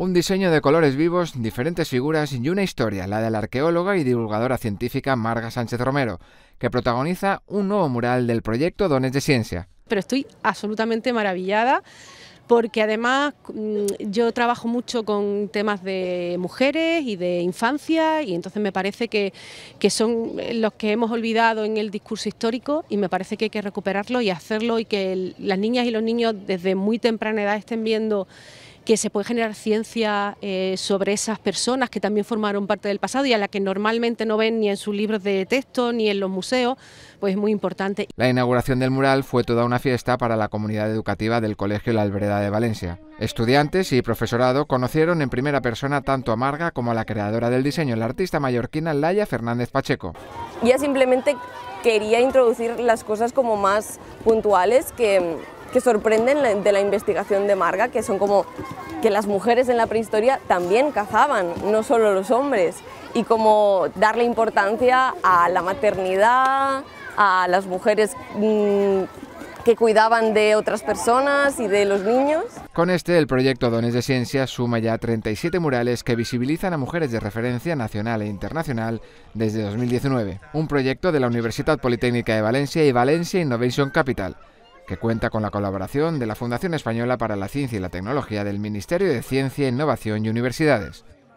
Un diseño de colores vivos, diferentes figuras y una historia, la de la arqueóloga y divulgadora científica Marga Sánchez Romero, que protagoniza un nuevo mural del proyecto Dones de Ciencia. Pero estoy absolutamente maravillada porque además mm, yo trabajo mucho con temas de mujeres y de infancia y entonces me parece que, son los que hemos olvidado en el discurso histórico y me parece que hay que recuperarlo y hacerlo y que las niñas y los niños desde muy temprana edad estén viendo que se puede generar ciencia eh, sobre esas personas que también formaron parte del pasado y a la que normalmente no ven ni en sus libros de texto ni en los museos, pues es muy importante. La inauguración del mural fue toda una fiesta para la comunidad educativa del Colegio La Albereda de Valencia. Estudiantes y profesorado conocieron en primera persona tanto a Marga como a la creadora del diseño, la artista mallorquina Laya Fernández Pacheco. Ya simplemente quería introducir las cosas como más puntuales que que sorprenden de la investigación de Marga, que son como que las mujeres en la prehistoria también cazaban, no solo los hombres, y como darle importancia a la maternidad, a las mujeres mm, que cuidaban de otras personas y de los niños. Con este, el proyecto Dones de Ciencia suma ya 37 murales que visibilizan a mujeres de referencia nacional e internacional desde 2019, un proyecto de la Universidad Politécnica de Valencia y Valencia Innovation Capital que cuenta con la colaboración de la Fundación Española para la Ciencia y la Tecnología del Ministerio de Ciencia, Innovación y Universidades.